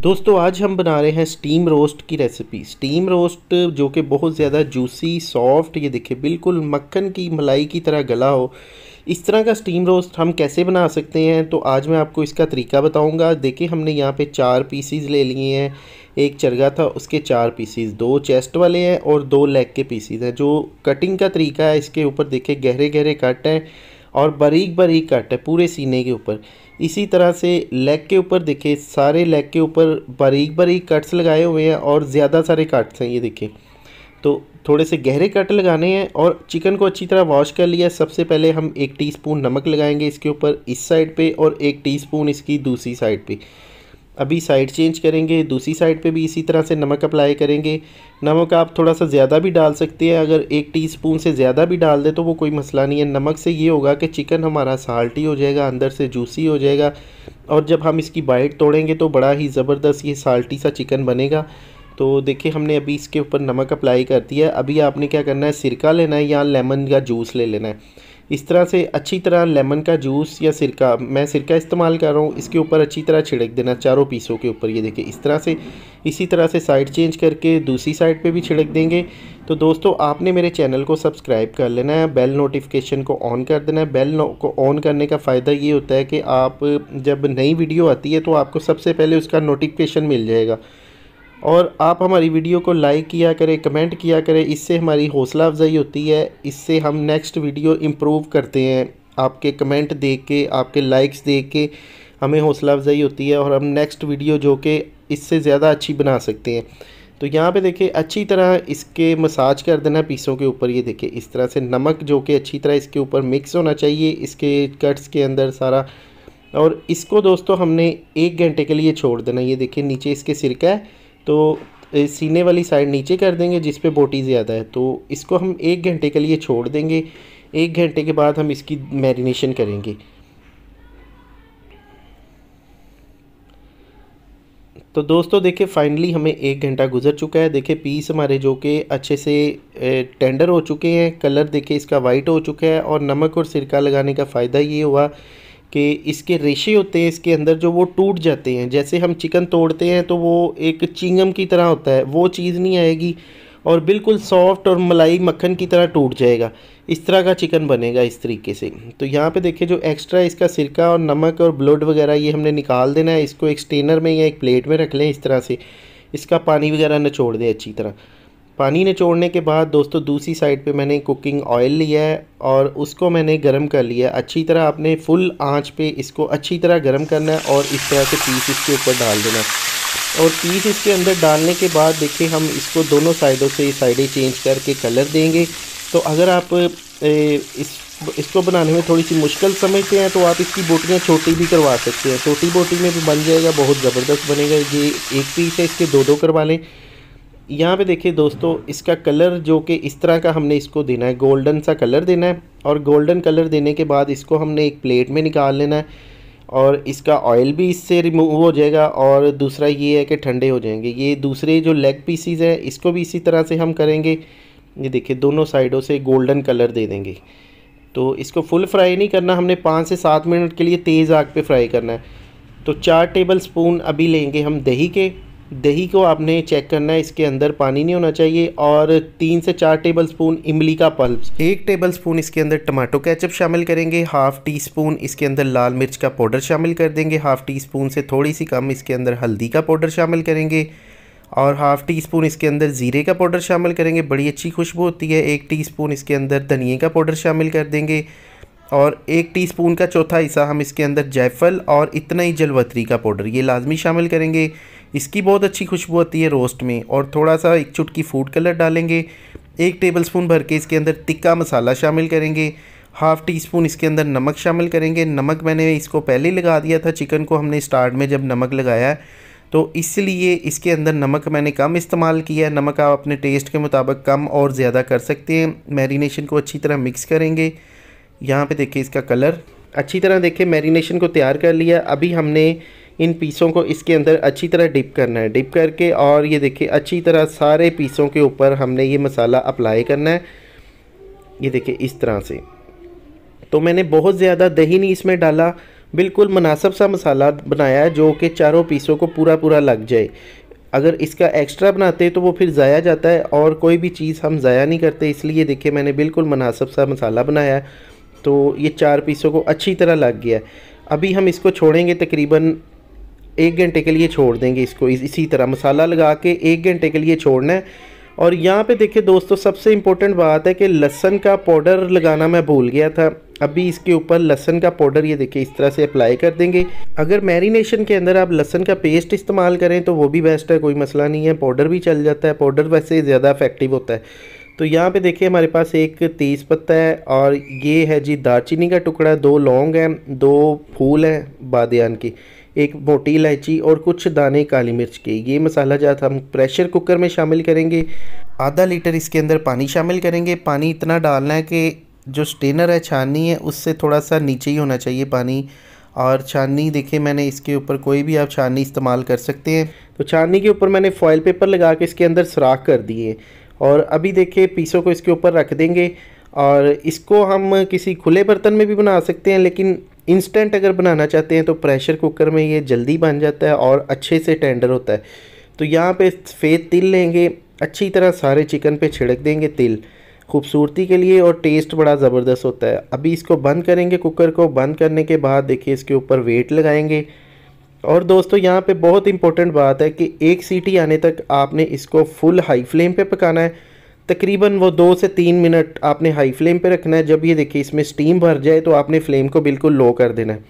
दोस्तों आज हम बना रहे हैं स्टीम रोस्ट की रेसिपी स्टीम रोस्ट जो कि बहुत ज़्यादा जूसी सॉफ्ट ये देखिए बिल्कुल मक्खन की मलाई की तरह गला हो इस तरह का स्टीम रोस्ट हम कैसे बना सकते हैं तो आज मैं आपको इसका तरीका बताऊंगा देखिए हमने यहाँ पे चार पीसीज ले लिए हैं एक चरगा था उसके चार पीसीज दो चेस्ट वाले हैं और दो लेग के पीसीज हैं जो कटिंग का तरीका है इसके ऊपर देखे गहरे गहरे कट हैं और बारीक बारीक कट है पूरे सीने के ऊपर इसी तरह से लेग के ऊपर देखिए सारे लेग के ऊपर बारीक बारीक कट्स लगाए हुए हैं और ज़्यादा सारे कट्स हैं ये देखिए तो थोड़े से गहरे कट लगाने हैं और चिकन को अच्छी तरह वॉश कर लिया सबसे पहले हम एक टीस्पून नमक लगाएंगे इसके ऊपर इस साइड पे और एक टीस्पून इसकी दूसरी साइड पे अभी साइड चेंज करेंगे दूसरी साइड पे भी इसी तरह से नमक अप्लाई करेंगे नमक आप थोड़ा सा ज़्यादा भी डाल सकते हैं अगर एक टीस्पून से ज़्यादा भी डाल दें तो वो कोई मसला नहीं है नमक से ये होगा कि चिकन हमारा साल्टी हो जाएगा अंदर से जूसी हो जाएगा और जब हम इसकी बाइट तोड़ेंगे तो बड़ा ही ज़बरदस्त ये साल्टी सा चिकन बनेगा तो देखिए हमने अभी इसके ऊपर नमक अप्लाई कर दिया अभी आपने क्या करना है सिरका लेना है या लेमन का जूस ले लेना है इस तरह से अच्छी तरह लेमन का जूस या सिरका मैं सिरका इस्तेमाल कर रहा हूँ इसके ऊपर अच्छी तरह छिड़क देना चारों पीसों के ऊपर ये देखें इस तरह से इसी तरह से साइड चेंज करके दूसरी साइड पे भी छिड़क देंगे तो दोस्तों आपने मेरे चैनल को सब्सक्राइब कर लेना है बेल नोटिफिकेशन को ऑन कर देना है बेल को ऑन करने का फ़ायदा ये होता है कि आप जब नई वीडियो आती है तो आपको सबसे पहले उसका नोटिफिकेशन मिल जाएगा और आप हमारी वीडियो को लाइक किया करें कमेंट किया करें इससे हमारी हौसला अफजाई होती है इससे हम नेक्स्ट वीडियो इम्प्रूव करते हैं आपके कमेंट देख के आपके लाइक्स देख के हमें हौसला अफजाई होती है और हम नेक्स्ट वीडियो जो कि इससे ज़्यादा अच्छी बना सकते हैं तो यहाँ पे देखिए अच्छी तरह इसके मसाज कर देना पीसों के ऊपर ये देखिए इस तरह से नमक जो कि अच्छी तरह इसके ऊपर मिक्स होना चाहिए इसके कट्स के अंदर सारा और इसको दोस्तों हमने एक घंटे के लिए छोड़ देना ये देखिए नीचे इसके सिरका है तो सीने वाली साइड नीचे कर देंगे जिस पे बोटी ज़्यादा है तो इसको हम एक घंटे के लिए छोड़ देंगे एक घंटे के बाद हम इसकी मैरिनेशन करेंगे तो दोस्तों देखिए फाइनली हमें एक घंटा गुजर चुका है देखिए पीस हमारे जो कि अच्छे से टेंडर हो चुके हैं कलर देखिए इसका वाइट हो चुका है और नमक और सिरका लगाने का फ़ायदा ये हुआ कि इसके रेशे होते हैं इसके अंदर जो वो टूट जाते हैं जैसे हम चिकन तोड़ते हैं तो वो एक चिंगम की तरह होता है वो चीज़ नहीं आएगी और बिल्कुल सॉफ्ट और मलाई मक्खन की तरह टूट जाएगा इस तरह का चिकन बनेगा इस तरीके से तो यहाँ पे देखिए जो एक्स्ट्रा इसका सिरका और नमक और ब्लड वगैरह ये हमने निकाल देना है इसको एक स्टेनर में या एक प्लेट में रख लें इस तरह से इसका पानी वगैरह न छोड़ दें अच्छी तरह पानी निचोड़ने के बाद दोस्तों दूसरी साइड पे मैंने कुकिंग ऑयल लिया है और उसको मैंने गर्म कर लिया अच्छी तरह आपने फुल आंच पे इसको अच्छी तरह गर्म करना है और इस तरह से पीस इसके ऊपर डाल देना है और पीस इसके अंदर डालने के बाद देखिए हम इसको दोनों साइडों से साइडें चेंज करके कलर देंगे तो अगर आप ए, इस इसको बनाने में थोड़ी सी मुश्किल समझते हैं तो आप इसकी बोटियाँ छोटी भी करवा सकते हैं छोटी बोटी में भी बन जाएगा बहुत ज़बरदस्त बनेगा ये एक पीस है इसके दो दो करवा लें यहाँ पे देखिए दोस्तों इसका कलर जो कि इस तरह का हमने इसको देना है गोल्डन सा कलर देना है और गोल्डन कलर देने के बाद इसको हमने एक प्लेट में निकाल लेना है और इसका ऑयल भी इससे रिमूव हो जाएगा और दूसरा ये है कि ठंडे हो जाएंगे ये दूसरे जो लेग पीसीज हैं इसको भी इसी तरह से हम करेंगे ये देखिए दोनों साइडों से गोल्डन कलर दे देंगे तो इसको फुल फ्राई नहीं करना हमने पाँच से सात मिनट के लिए तेज़ आग पे फ्राई करना है तो चार टेबल स्पून अभी लेंगे हम दही के दही को आपने चेक करना है इसके अंदर पानी नहीं होना चाहिए और तीन से चार टेबल स्पून इमली का पल्प एक टेबल स्पून इसके अंदर टमाटो केचप शामिल करेंगे हाफ टी स्पून इसके अंदर लाल मिर्च का पाउडर शामिल कर देंगे हाफ टी स्पून से थोड़ी सी कम इसके अंदर हल्दी का पाउडर शामिल करेंगे और हाफ़ टी स्पून इसके अंदर ज़ीरे का पाउडर शामिल करेंगे बड़ी अच्छी खुशबू होती है एक टी स्पून इसके अंदर धनिए का पाउडर शामिल कर देंगे और एक स्पून का चौथा हिस्सा हम इसके अंदर जायफल और इतना ही जलवतरी का पाउडर ये लाजमी शामिल करेंगे इसकी बहुत अच्छी खुशबू आती है रोस्ट में और थोड़ा सा एक चुटकी फूड कलर डालेंगे एक टेबलस्पून भर के इसके अंदर तिक्का मसाला शामिल करेंगे हाफ़ टी स्पून इसके अंदर नमक शामिल करेंगे नमक मैंने इसको पहले लगा दिया था चिकन को हमने स्टार्ट में जब नमक लगाया तो इसलिए इसके अंदर नमक मैंने कम इस्तेमाल किया है नमक आप अपने टेस्ट के मुताबिक कम और ज़्यादा कर सकते हैं मैरिनेशन को अच्छी तरह मिक्स करेंगे यहाँ पे देखिए इसका कलर अच्छी तरह देखिए मैरिनेशन को तैयार कर लिया अभी हमने इन पीसों को इसके अंदर अच्छी तरह डिप करना है डिप करके और ये देखिए अच्छी तरह सारे पीसों के ऊपर हमने ये मसाला अप्लाई करना है ये देखिए इस तरह से तो मैंने बहुत ज़्यादा दही नहीं इसमें डाला बिल्कुल मुनासब सा मसाला बनाया है जो कि चारों पीसों को पूरा पूरा लग जाए अगर इसका एक्स्ट्रा बनाते तो वो फिर ज़ाया जाता है और कोई भी चीज़ हम ज़ाया नहीं करते इसलिए देखिए मैंने बिल्कुल मुनासब सा मसाला बनाया तो ये चार पीसों को अच्छी तरह लग गया अभी हम इसको छोड़ेंगे तकरीबन एक घंटे के लिए छोड़ देंगे इसको इस, इसी तरह मसाला लगा के एक घंटे के लिए छोड़ना है और यहाँ पे देखिए दोस्तों सबसे इम्पोर्टेंट बात है कि लहसन का पाउडर लगाना मैं भूल गया था अभी इसके ऊपर लहसन का पाउडर ये देखिए इस तरह से अप्लाई कर देंगे अगर मैरिनेशन के अंदर आप लहसन का पेस्ट इस्तेमाल करें तो वो भी बेस्ट है कोई मसला नहीं है पाउडर भी चल जाता है पाउडर वैसे ज़्यादा इफेक्टिव होता है तो यहाँ पे देखिए हमारे पास एक तेज़ पत्ता है और ये है जी दालचीनी का टुकड़ा दो लौंग हैं दो फूल हैं बादन की एक मोटी इलायची और कुछ दाने काली मिर्च के ये मसाला जात हम प्रेशर कुकर में शामिल करेंगे आधा लीटर इसके अंदर पानी शामिल करेंगे पानी इतना डालना है कि जो स्टेनर है छाननी है उससे थोड़ा सा नीचे ही होना चाहिए पानी और छाननी देखिए मैंने इसके ऊपर कोई भी आप छाननी इस्तेमाल कर सकते हैं तो छाननी के ऊपर मैंने फॉयल पेपर लगा के इसके अंदर सुराख कर दिए और अभी देखिए पीसों को इसके ऊपर रख देंगे और इसको हम किसी खुले बर्तन में भी बना सकते हैं लेकिन इंस्टेंट अगर बनाना चाहते हैं तो प्रेशर कुकर में ये जल्दी बन जाता है और अच्छे से टेंडर होता है तो यहाँ पे सफ़ेद तिल लेंगे अच्छी तरह सारे चिकन पे छिड़क देंगे तिल खूबसूरती के लिए और टेस्ट बड़ा ज़बरदस्त होता है अभी इसको बंद करेंगे कुकर को बंद करने के बाद देखिए इसके ऊपर वेट लगाएंगे और दोस्तों यहाँ पे बहुत इंपॉर्टेंट बात है कि एक सीटी आने तक आपने इसको फुल हाई फ्लेम पे पकाना है तकरीबन वो दो से तीन मिनट आपने हाई फ्लेम पे रखना है जब ये देखिए इसमें स्टीम भर जाए तो आपने फ्लेम को बिल्कुल लो कर देना है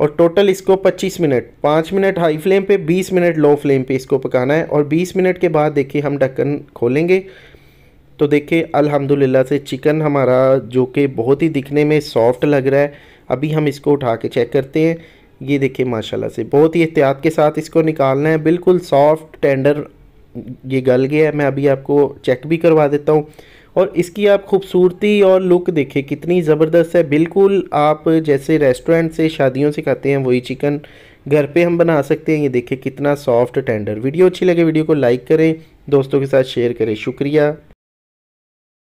और टोटल इसको 25 मिनट 5 मिनट हाई फ्लेम पे 20 मिनट लो फ्लेम पे इसको पकाना है और 20 मिनट के बाद देखिए हम ढक्कन खोलेंगे तो देखिए अल्हम्दुलिल्लाह से चिकन हमारा जो कि बहुत ही दिखने में सॉफ्ट लग रहा है अभी हम इसको उठा के चेक करते हैं ये देखिए माशाल्लाह से बहुत ही एहतियात के साथ इसको निकालना है बिल्कुल सॉफ्ट टेंडर ये गल गया है मैं अभी आपको चेक भी करवा देता हूँ और इसकी आप खूबसूरती और लुक देखें कितनी ज़बरदस्त है बिल्कुल आप जैसे रेस्टोरेंट से शादियों से खाते हैं वही चिकन घर पे हम बना सकते हैं ये देखें कितना सॉफ्ट टेंडर वीडियो अच्छी लगे वीडियो को लाइक करें दोस्तों के साथ शेयर करें शुक्रिया